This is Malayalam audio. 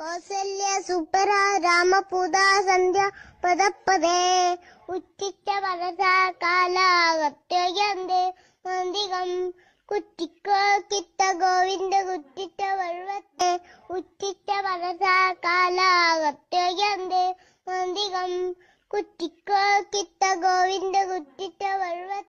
കോസല്യ സുപ്പര രാമപൂത സന്ധ്യ പദപ്പദേ ഉച്ചിച്ച പദസ കാലാകത്യന്തേ മന്ദികം കുറ്റിക്കോ കിത്ത ഗോവിന്ദ കുറ്റിച്ച വഴുവത്തെ ഉച്ചിച്ച പദസ മന്ദികം കുറ്റിക്കോ കിത്ത ഗോവിന്ദ കുറ്റി